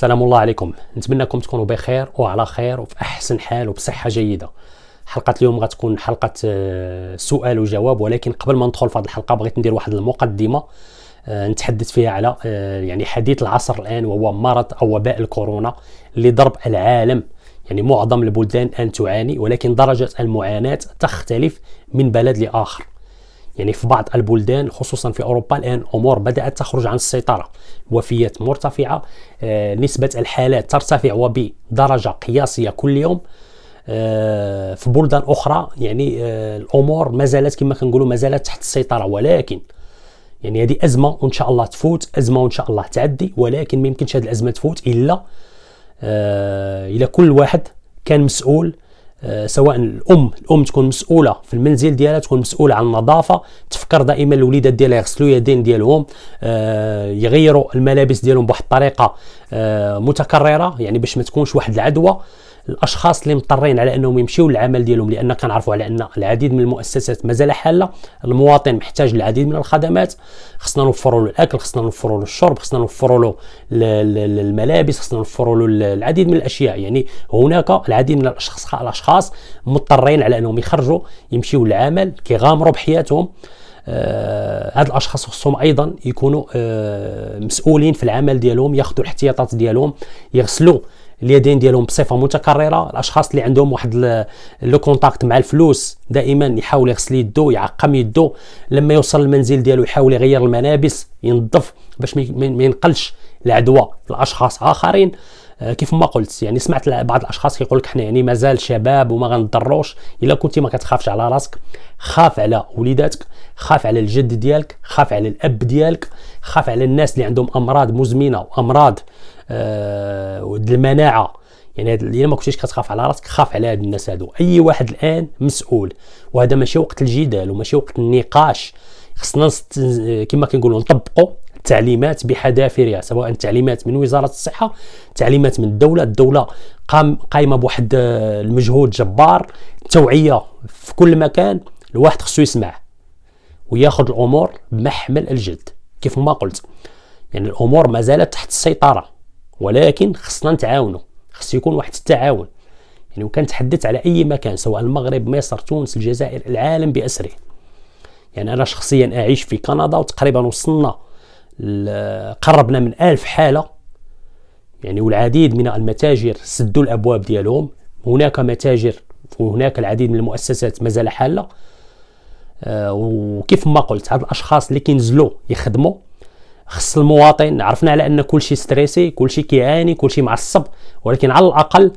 السلام الله عليكم نتمنىكم تكونوا بخير وعلى خير وفي احسن حال وبصحه جيده حلقه اليوم غتكون حلقه آه، سؤال وجواب ولكن قبل ما ندخل في هذه الحلقه بغيت ندير واحد المقدمه آه، نتحدث فيها على آه، يعني حديث العصر الان وهو مرض او وباء الكورونا اللي ضرب العالم يعني معظم البلدان الان تعاني ولكن درجه المعاناه تختلف من بلد لاخر يعني في بعض البلدان خصوصا في اوروبا الان امور بدات تخرج عن السيطره وفيات مرتفعه آه، نسبه الحالات ترتفع وبدرجه قياسيه كل يوم آه، في بلدان اخرى يعني آه، الامور ما زالت كما كنقولوا ما زالت تحت السيطره ولكن يعني هذه ازمه وان شاء الله تفوت ازمه وان شاء الله تعدي ولكن ما يمكنش هذه الازمه تفوت الا الى كل واحد كان مسؤول آه، سواء الام الام تكون مسؤوله في المنزل ديالها تكون مسؤوله عن النظافه تفكر دائما الوليدات ديالها يغسلوا يدين ديالهم آه، يغيروا الملابس ديالهم بواحد الطريقه آه، متكرره يعني باش ما تكونش واحد العدوى الاشخاص اللي مضطرين على انهم يمشيو للعمل ديالهم لان كنعرفوا على ان العديد من المؤسسات مازال حاله المواطن محتاج للعديد من الخدمات خصنا نوفروا له الاكل خصنا نوفروا له الشرب خصنا نوفروا له الملابس خصنا نوفروا له العديد من الاشياء يعني هناك العديد من الاشخاص الاشخاص مضطرين على انهم يخرجوا يمشيو للعمل كيغامروا بحياتهم آه هاد الاشخاص خصهم ايضا يكونوا آه مسؤولين في العمل ديالهم ياخذوا الاحتياطات ديالهم يغسلوا اليدين ديالهم بصفه متكرره الاشخاص اللي عندهم واحد لو كونتاكت مع الفلوس دائما يحاول يغسل يدو يعقم يدو لما يوصل المنزل ديالو يحاول يغير الملابس ينظف باش ما ينقلش العدوى لاشخاص اخرين آه، كيف ما قلت يعني سمعت بعض الاشخاص كيقول لك حنا يعني مازال شباب وما غنضروش الا كنتي ما كتخافش على راسك خاف على وليداتك خاف على الجد ديالك خاف على الاب ديالك خاف على الناس اللي عندهم امراض مزمنه وامراض آه، ود المناعه يعني هاد الا ما كنتيش كتخاف على راسك خاف على هاد الناس هادو اي واحد الان مسؤول وهذا ماشي وقت الجدال وماشي وقت النقاش خصنا نست... كما كنقولوا نطبقوا التعليمات بحذافيرها سواء التعليمات من وزاره الصحه تعليمات من الدوله الدوله قام قايمه بواحد آه، المجهود جبار التوعيه في كل مكان الواحد خصو يسمع وياخذ الامور بمحمل الجد كيف ما قلت يعني الامور ما زالت تحت السيطره ولكن خصنا نتعاونوا خص يكون واحد التعاون يعني وكان تحدث على اي مكان سواء المغرب مصر تونس الجزائر العالم باسره يعني انا شخصيا اعيش في كندا وتقريبا وصلنا قربنا من ألف حاله يعني والعديد من المتاجر سدوا الابواب ديالهم هناك متاجر وهناك العديد من المؤسسات مازال حاله آه، وكيف ما قلت هاد الاشخاص اللي كينزلوا يخدموا خص المواطن عرفنا على ان كلشي ستريسي كلشي كيعاني كلشي معصب ولكن على الاقل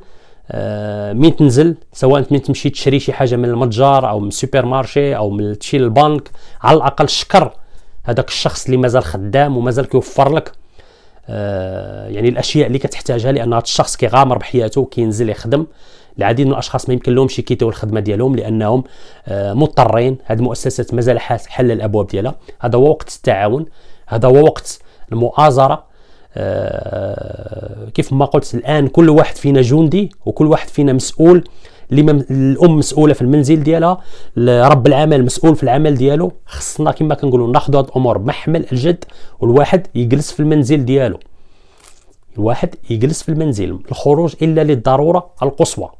آه من تنزل سواء من تمشي تشري شي حاجه من المتجر او من السوبر مارشي او من تشي البنك على الاقل شكر هذاك الشخص اللي مازال خدام ومازال كيوفر لك آه، يعني الاشياء اللي كتحتاجها لان هذا الشخص كيغامر بحياته كينزل يخدم العديد من الاشخاص ما يمكن لهمش يكيتوا الخدمه ديالهم لانهم آه، مضطرين هذه المؤسسات مازال حل الابواب ديالها هذا هو وقت التعاون هذا هو وقت المؤازرة آه، كيف ما قلت الآن كل واحد فينا جندي وكل واحد فينا مسؤول الام مسؤوله في المنزل ديالها رب العمل مسؤول في العمل ديالو خصنا كما كنقولوا ناخذ هاد الامور بمحمل الجد والواحد يجلس في المنزل ديالو الواحد يجلس في المنزل الخروج الا للضروره القصوى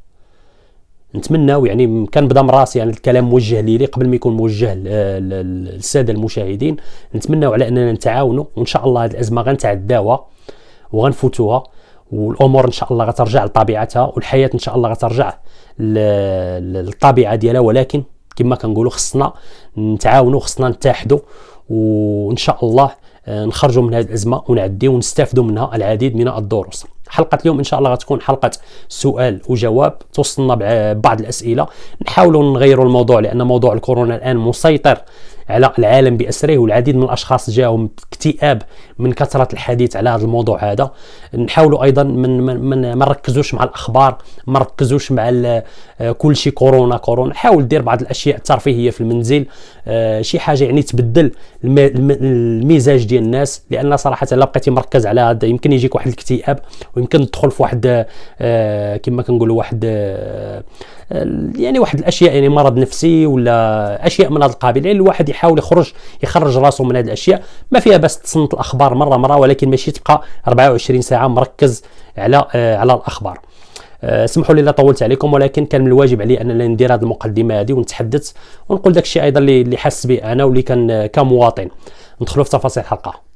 نتمناو يعني كنبدا من راسي يعني الكلام موجه ليلي قبل ما يكون موجه للساده المشاهدين نتمناو على اننا نتعاونوا وان شاء الله هذه الازمه غنتعداوها وغنفوتوها والامور ان شاء الله غترجع لطبيعتها والحياه ان شاء الله غترجع للطبيعه ديالها ولكن كما كنقولوا خصنا نتعاونوا خصنا نتحدوا وان شاء الله آه، نخرجوا من هذه الازمه ونعديو ونستافدوا منها العديد من الدروس حلقه اليوم ان شاء الله غتكون حلقه سؤال وجواب توصلنا ببعض الاسئله نحاولوا نغيروا الموضوع لان موضوع الكورونا الان مسيطر على العالم باسره والعديد من الاشخاص جاهم اكتئاب من كثره الحديث على هذا الموضوع هذا نحاولوا ايضا من من ما نركزوش مع الاخبار ما نركزوش مع كل شيء كورونا كورونا حاول دير بعض الاشياء الترفيهيه في المنزل آه، شي حاجه يعني تبدل المزاج ديال الناس لان صراحه الا بقيتي مركز على هذا يمكن يجيك واحد الاكتئاب ويمكن تدخل في واحد آه، كما كنقولوا واحد آه، يعني واحد الاشياء يعني مرض نفسي ولا اشياء من هذا القبيل يعني الواحد يحاول يخرج يخرج راسه من هذه الاشياء ما فيها بس تصنت الاخبار مره مره ولكن ماشي تبقى 24 ساعه مركز على آه، على الاخبار آه، سمحوا لي لا طولت عليكم ولكن كان من الواجب علي ان ندير هذه المقدمه هذه ونتحدث ونقول داك الشيء ايضا اللي حاس به انا واللي كان آه، كمواطن ندخلوا في تفاصيل الحلقه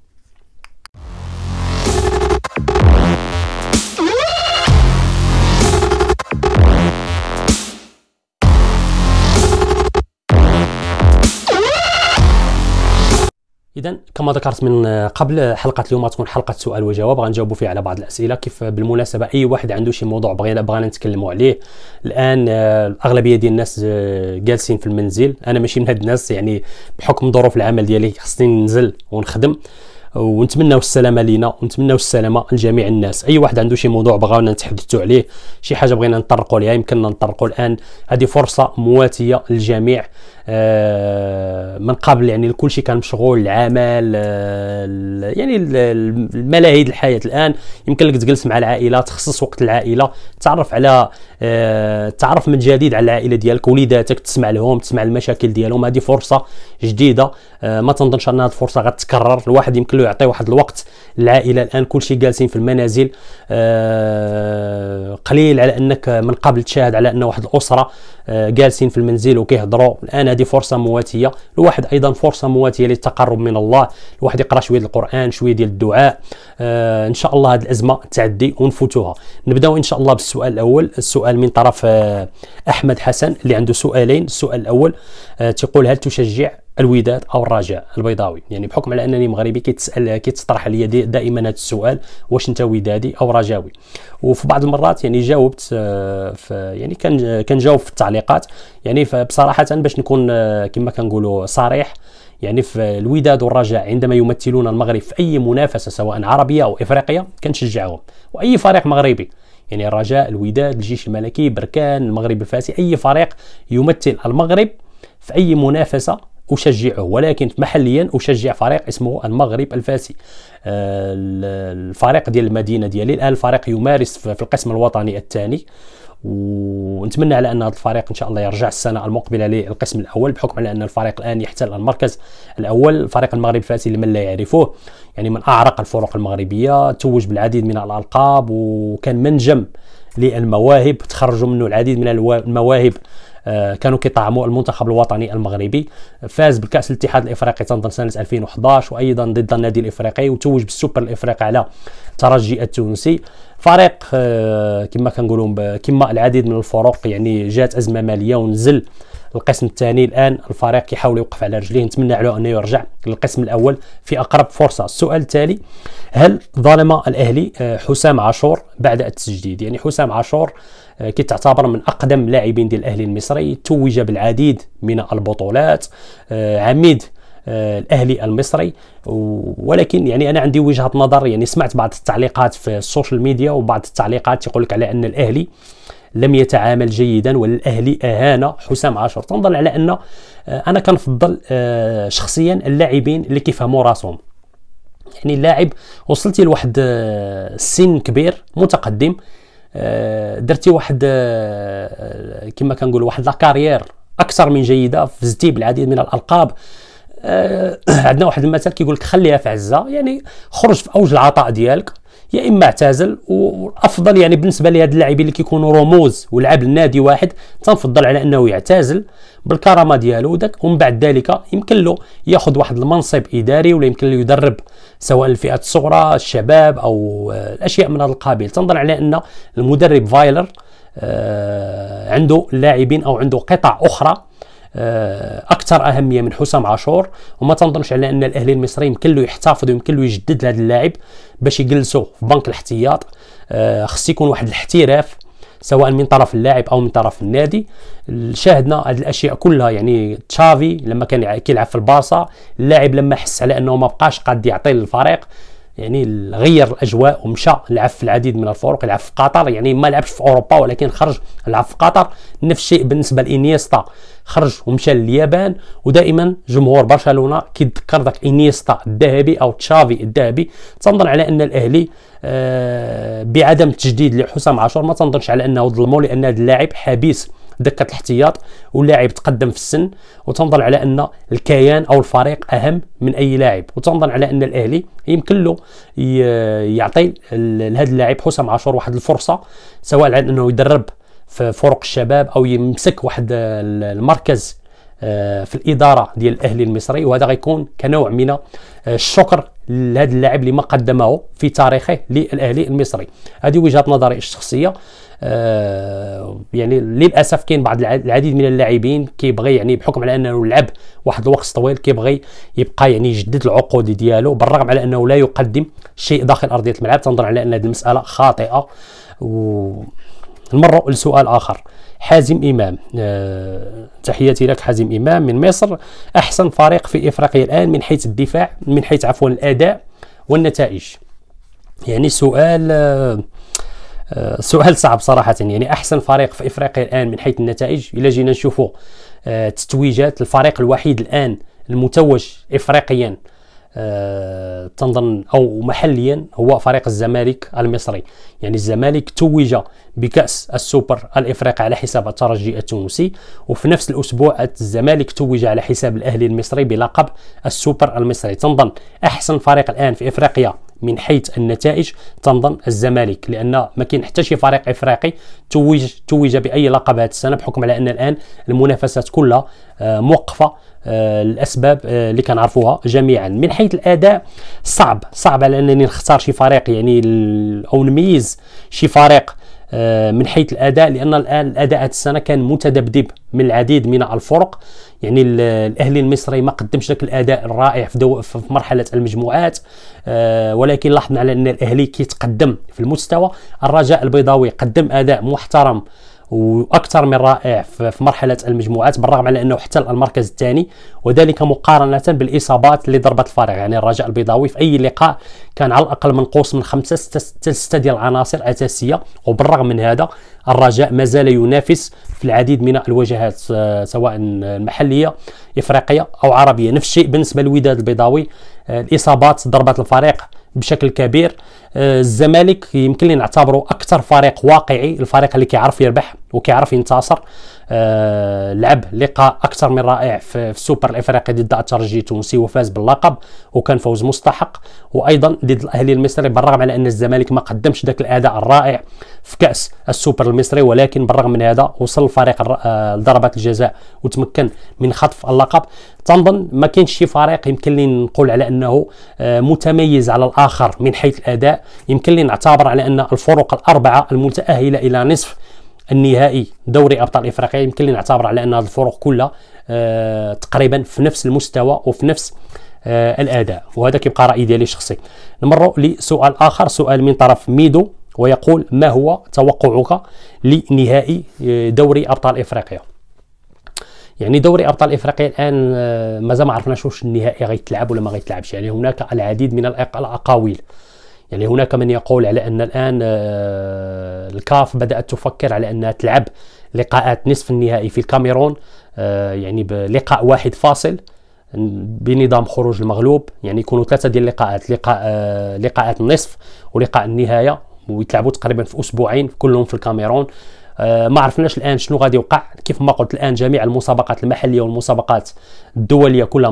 اذا كما ذكرت من آه، قبل حلقه اليوم تكون حلقه سؤال وجواب غنجاوبوا فيها على بعض الاسئله كيف بالمناسبه اي واحد عنده شي موضوع بغينا بغينا نتكلموا عليه الان آه، الاغلبيه ديال الناس آه، جالسين في المنزل انا ماشي من هاد الناس يعني بحكم ظروف العمل ديالي خصني ننزل ونخدم ونتمنوا السلامه لينا ونتمنوا السلامه لجميع الناس اي واحد عنده شي موضوع بغاونا نتحدثوا عليه شي حاجه بغينا نطرقوا ليها يمكننا نطرقوا الان هذه فرصه مواتيه للجميع آه، من قبل يعني لكل شيء كان مشغول العمل آه، يعني الملاهي الحياه الان يمكن لك تجلس مع العائله تخصص وقت العائله تعرف على آه، تعرف من جديد على العائله ديالك وليداتك تسمع لهم تسمع المشاكل ديالهم هذه فرصه جديده ما تنظنش ان هذه الفرصه غتكرر الواحد يمكن يخلوه يعطي واحد الوقت العائله الان كل شيء جالسين في المنازل آه، قليل على انك من قبل تشاهد على ان واحد الاسره آه، جالسين في المنزل وكيهضروا الان هذه فرصه مواتيه الواحد ايضا فرصه مواتيه للتقرب من الله الواحد يقرا شويه القران شويه ديال الدعاء آه، ان شاء الله هذه الازمه تعدي ونفوتوها نبداو ان شاء الله بالسؤال الاول السؤال من طرف احمد حسن اللي عنده سؤالين السؤال الاول تقول هل تشجع الوداد او الرجاء البيضاوي يعني بحكم على انني مغربي كيتسال كيتطرح عليا دائما هذا السؤال واش انت ودادي او رجاوي وفي بعض المرات يعني جاوبت آه، في يعني كان آه، كنجاوب في التعليقات يعني بصراحه باش نكون آه، كما كنقولوا صريح يعني في الوداد والرجاء عندما يمثلون المغرب في اي منافسه سواء عربيه او افريقيه كنشجعهم واي فريق مغربي يعني الرجاء الوداد الجيش الملكي بركان المغرب الفاسي اي فريق يمثل المغرب في اي منافسه اشجعه ولكن محليا اشجع فريق اسمه المغرب الفاسي آه، الفريق ديال المدينه ديالي الان الفريق يمارس في القسم الوطني الثاني ونتمنى على ان هذا الفريق ان شاء الله يرجع السنه المقبله للقسم الاول بحكم على ان الفريق الان يحتل المركز الاول فريق المغرب الفاسي لمن لا يعرفه يعني من اعرق الفرق المغربيه توج بالعديد من الالقاب وكان منجم للمواهب تخرجوا منه العديد من المواهب آه، كانوا كيطعموا المنتخب الوطني المغربي فاز بكاس الاتحاد الافريقي تنظن سنه 2011 وايضا ضد النادي الافريقي وتوج بالسوبر الافريقي على الترجي التونسي فريق آه، كما كنقولوا كما العديد من الفرق يعني جات ازمه ماليه ونزل القسم الثاني الان الفريق كيحاول يوقف على رجليه نتمنى له انه يرجع للقسم الاول في اقرب فرصه السؤال التالي هل ظلم الاهلي آه، حسام عاشور بعد التجديد يعني حسام عاشور آه، كي تعتبر من اقدم لاعبين ديال الاهلي المصري توج بالعديد من البطولات آه، عميد الاهلي المصري ولكن يعني انا عندي وجهه نظر يعني سمعت بعض التعليقات في السوشيال ميديا وبعض التعليقات يقول لك على ان الاهلي آه لم يتعامل جيدا والاهلي اهان حسام عاشور تنظر على ان آه، انا كنفضل آه، شخصيا اللاعبين اللي كيفهموا راسهم يعني اللاعب وصلتي لواحد السن آه، كبير متقدم درتي واحد كما كنقول واحد لاكارير اكثر من جيده فزتي بالعديد من الالقاب عندنا واحد المثل كيقول لك خليها في عزه يعني خرج في اوج العطاء ديالك يا اما اعتزل والافضل يعني بالنسبه لهاد اللاعبين اللي كيكونوا رموز ولعب لنادي واحد تنفضل على انه يعتزل بالكرامه ديالو داك ومن بعد ذلك يمكن له ياخذ واحد المنصب اداري ولا يمكن له يدرب سواء الفئات الصغرى الشباب او الاشياء من هذا القبيل تنظر على ان المدرب فايلر آه، عنده لاعبين او عنده قطع اخرى آه، اكثر اهميه من حسام عاشور وما تنظنش على ان الاهلي المصري يمكن له يحتفظ ويمكن له يجدد لهذا اللاعب باش يجلسوا في بنك الاحتياط آه، خص يكون واحد الاحتراف سواء من طرف اللاعب او من طرف النادي شاهدنا هذه الاشياء كلها يعني تشافي لما كان كيلعب في البارسا اللاعب لما حس على انه ما بقاش قاد يعطي للفريق يعني غير الاجواء ومشى لعب في العديد من الفرق لعب في قطر يعني ما لعبش في اوروبا ولكن خرج لعب في قطر نفس الشيء بالنسبه لانيستا خرج ومشى لليابان ودائما جمهور برشلونه كيتذكر ذاك انيستا الذهبي او تشافي الذهبي تنظن على ان الاهلي آه بعدم التجديد لحسام عاشور ما تنظنش على انه ظلموا لان هذا اللاعب حبيس دكه الاحتياط واللاعب تقدم في السن وتنظر على ان الكيان او الفريق اهم من اي لاعب وتنظر على ان الاهلي يمكن له يعطي لهذا اللاعب حسام عاشور واحد الفرصه سواء على انه يدرب في فرق الشباب او يمسك واحد المركز آه، في الاداره ديال الاهلي المصري وهذا غيكون كنوع من آه، الشكر لهذا اللاعب اللي ما قدمه في تاريخه للاهلي المصري هذه وجهه نظري الشخصيه آه، يعني للاسف كاين بعض العديد من اللاعبين كيبغي يعني بحكم على انه لعب واحد الوقت طويل كيبغي يبقى يعني يجدد العقود ديالو بالرغم على انه لا يقدم شيء داخل ارضيه الملعب تنظر على ان هذه المساله خاطئه و المرة لسؤال اخر حازم امام أه تحياتي لك حازم امام من مصر احسن فريق في افريقيا الان من حيث الدفاع من حيث عفوا الاداء والنتائج يعني سؤال أه, آه، سؤال صعب صراحة يعني أحسن فريق في إفريقيا الآن من حيث النتائج إلا جينا نشوفوا آه، تتويجات الفريق الوحيد الآن المتوج إفريقيا تنظن او محليا هو فريق الزمالك المصري يعني الزمالك توج بكاس السوبر الافريقي على حساب الترجي التونسي وفي نفس الاسبوع الزمالك توج على حساب الاهلي المصري بلقب السوبر المصري تنظن احسن فريق الان في افريقيا من حيث النتائج تنضم الزمالك لان ما كاين حتى شي فريق افريقي توج توج باي لقب هذه السنه بحكم على ان الان المنافسات كلها آه، موقفه الاسباب آه، آه، اللي كنعرفوها جميعا من حيث الاداء صعب صعب على انني نختار شي فريق يعني او نميز شي فريق آه، من حيث الاداء لان الاداء السنه كان متذبذب من العديد من الفرق يعني الاهلي المصري ما قدمش ذاك الاداء الرائع في, دو في مرحله المجموعات آه، ولكن لاحظنا على ان الاهلي كيتقدم في المستوى الرجاء البيضاوي قدم اداء محترم واكثر من رائع في مرحله المجموعات بالرغم على انه احتل المركز الثاني وذلك مقارنه بالاصابات اللي ضربت الفريق يعني الرجاء البيضاوي في اي لقاء كان على الاقل منقوص من خمسه سته سته ديال العناصر اساسيه وبالرغم من هذا الرجاء ما زال ينافس في العديد من الواجهات آه، سواء المحليه افريقيه او عربيه نفس الشيء بالنسبه للوداد البيضاوي آه، الاصابات ضربت الفريق بشكل كبير آه، الزمالك يمكن لي نعتبره اكثر فريق واقعي الفريق اللي كيعرف يربح وكيعرف ينتصر آه، لعب لقاء اكثر من رائع في السوبر الافريقي ضد الترجي التونسي وفاز باللقب وكان فوز مستحق وايضا ضد الاهلي المصري بالرغم على ان الزمالك ما قدمش ذاك الاداء الرائع في كاس السوبر المصري ولكن بالرغم من هذا وصل الفريق آه، لضربات الجزاء وتمكن من خطف اللقب تنظن ما كاينش شي فريق يمكن لي نقول على انه متميز على الاخر من حيث الاداء يمكن لي نعتبر على أن الفرق الأربعة المتأهلة إلى نصف النهائي دوري ابطال افريقيا يمكن لي نعتبر على ان هذه الفرق كلها أه تقريبا في نفس المستوى وفي نفس أه الاداء وهذا كيبقى راي ديالي الشخصي نمر لسؤال اخر سؤال من طرف ميدو ويقول ما هو توقعك لنهائي آه، دوري ابطال افريقيا يعني دوري ابطال افريقيا الان آه، مازال ما عرفناش واش النهائي غيتلعب ولا ما غيتلعبش يعني هناك العديد من الاقاويل يعني هناك من يقول على ان الان آه، الكاف بدات تفكر على انها تلعب لقاءات نصف النهائي في الكاميرون آه، يعني بلقاء واحد فاصل بنظام خروج المغلوب يعني يكونوا ثلاثه ديال اللقاءات لقاء آه، لقاءات النصف ولقاء النهايه ويتلعبوا تقريبا في اسبوعين كلهم في الكاميرون ما عرفناش الان شنو غادي يوقع كيف ما قلت الان جميع المسابقات المحليه والمسابقات الدوليه كلها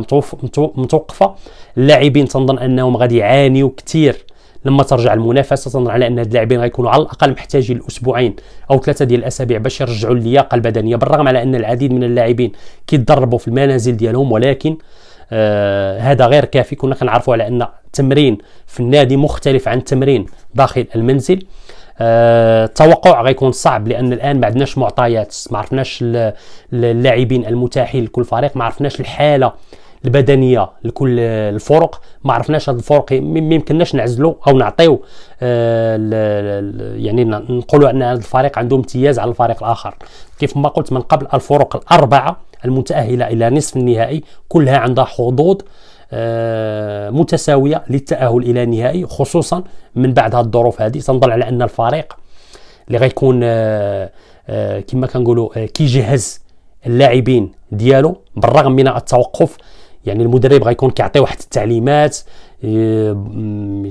متوقفه اللاعبين تنظن انهم غادي يعانيوا كثير لما ترجع المنافسه على ان هاد اللاعبين غيكونوا على الاقل محتاجين الاسبوعين او ثلاثه ديال الاسابيع باش يرجعوا اللياقه البدنيه بالرغم على ان العديد من اللاعبين كيتدربوا في المنازل ديالهم ولكن آه هذا غير كافي كنا كنعرفوا على ان التمرين في النادي مختلف عن التمرين داخل المنزل آه التوقع غيكون صعب لان الان ما عندناش معطيات ما عرفناش اللاعبين المتاحين لكل فريق ما عرفناش الحاله البدنيه لكل الفرق ما عرفناش هاد الفرق ما يمكنناش نعزلو او نعطيو آه، يعني نقولوا ان هذا الفريق عنده امتياز على الفريق الاخر كيف ما قلت من قبل الفرق الاربعه المتاهله الى نصف النهائي كلها عندها حظوظ آه، متساويه للتاهل الى النهائي خصوصا من بعد هاد الظروف هذه تنظل على ان الفريق اللي غيكون آه، كما كنقولوا كيجهز اللاعبين ديالو بالرغم من التوقف يعني المدرب غيكون كيعطي واحد التعليمات آه،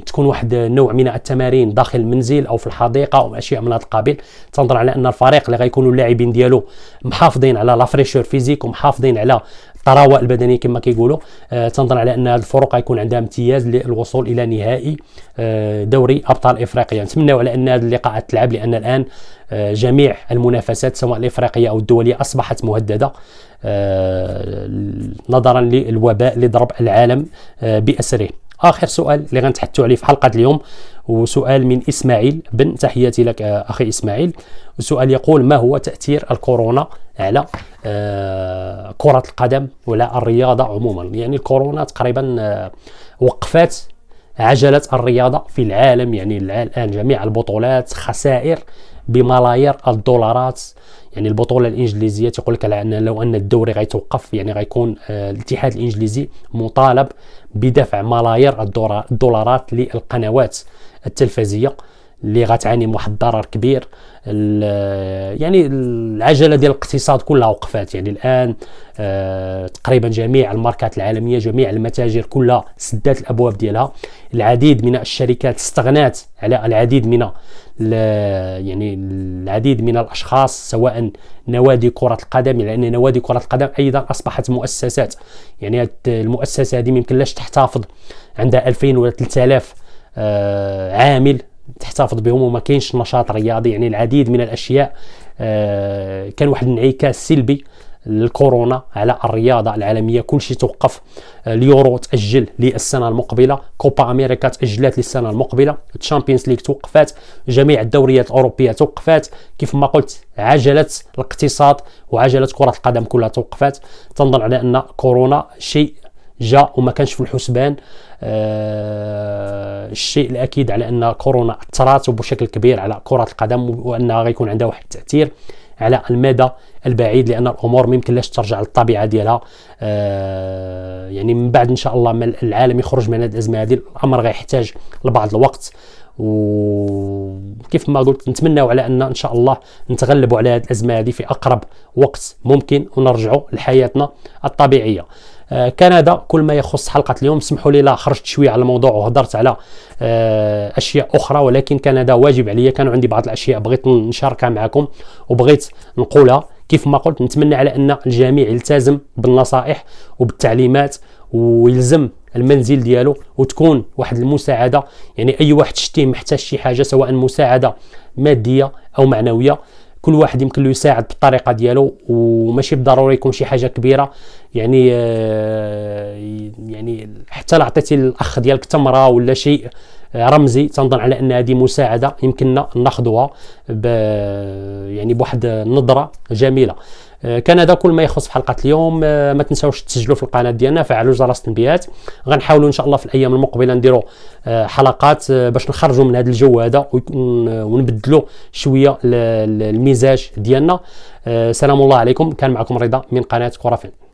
تكون واحد النوع من التمارين داخل المنزل او في الحديقه او اشياء من هذا القبيل تنظر على ان الفريق اللي غيكونوا اللاعبين ديالو محافظين على لا فيزيك ومحافظين على الثراء البدنيه كما كيقولوا آه تنظر على ان هذه الفرق غيكون عندها امتياز للوصول الى نهائي آه دوري ابطال افريقيا نتمنوا على ان هذه اللقاءات تلعب لان الان آه جميع المنافسات سواء الافريقيه او الدوليه اصبحت مهدده آه، نظرا للوباء اللي ضرب العالم آه، بأسره اخر سؤال اللي غنتحدثوا عليه في حلقه اليوم وسؤال من اسماعيل بن تحياتي لك آه، اخي اسماعيل السؤال يقول ما هو تاثير الكورونا على كره القدم ولا الرياضه عموما يعني الكورونا تقريبا وقفات عجله الرياضه في العالم يعني الان جميع البطولات خسائر بملايير الدولارات يعني البطوله الانجليزيه تيقول لك على ان لو ان الدوري غيتوقف يعني غيكون آه، الاتحاد الانجليزي مطالب بدفع ملايير الدولارات للقنوات التلفزيه اللي غتعاني من واحد الضرر كبير يعني العجله ديال الاقتصاد كلها وقفات يعني الان آه، تقريبا جميع الماركات العالميه جميع المتاجر كلها سدات الابواب ديالها العديد من الشركات استغنات على العديد من يعني العديد من الاشخاص سواء نوادي كره القدم يعني لان نوادي كره القدم ايضا اصبحت مؤسسات يعني المؤسسه هذه ما يمكنلاش تحتفظ عندها 2000 ولا 3000 آه، عامل تحتفظ بهم وما كاينش نشاط رياضي يعني العديد من الاشياء آه، كان واحد الانعكاس سلبي الكورونا على الرياضه العالميه كل شيء توقف آه، اليورو تاجل للسنه المقبله كوبا امريكا تاجلات للسنه المقبله الشامبيونز ليغ توقفات جميع الدوريات الاوروبيه توقفات كيف ما قلت عجله الاقتصاد وعجله كره القدم كلها توقفات تنظر على ان كورونا شيء جاء وما كانش في الحسبان أه الشيء الاكيد على ان كورونا اثرات بشكل كبير على كره القدم وانها غيكون عندها واحد التاثير على المدى البعيد لان الامور ممكن ترجع للطبيعه ديالها آه يعني من بعد ان شاء الله العالم يخرج من هذه الازمه هذه الامر غيحتاج لبعض الوقت وكيف ما قلت نتمنى على ان ان شاء الله نتغلبوا على هذه الازمه هذه في اقرب وقت ممكن ونرجعوا لحياتنا الطبيعيه كان آه، كندا كل ما يخص حلقه اليوم سمحوا لي لا خرجت شويه على الموضوع وهضرت على آه، اشياء اخرى ولكن كندا واجب عليا كانوا عندي بعض الاشياء بغيت نشاركها معكم وبغيت نقولها كيف ما قلت نتمنى على ان الجميع يلتزم بالنصائح وبالتعليمات ويلزم المنزل ديالو وتكون واحد المساعده يعني اي واحد شتيه محتاج شي حاجه سواء مساعده ماديه او معنويه كل واحد يمكن له يساعد بالطريقه ديالو وماشي بالضروري يكون شي حاجه كبيره يعني آه، يعني حتى لعطيتي عطيتي الاخ ديالك تمره ولا شيء آه، رمزي تنظن على ان هذه مساعده يمكننا ناخذها يعني بواحد النظره جميله آه، كان هذا كل ما يخص في حلقه اليوم آه، ما تنساوش تسجلوا في القناه ديالنا فعلوا جرس التنبيهات غنحاولوا ان شاء الله في الايام المقبله نديروا آه، حلقات باش نخرجوا من هذا الجو هذا ونبدلوا شويه المزاج ديالنا سلام الله عليكم كان معكم رضا من قناه كره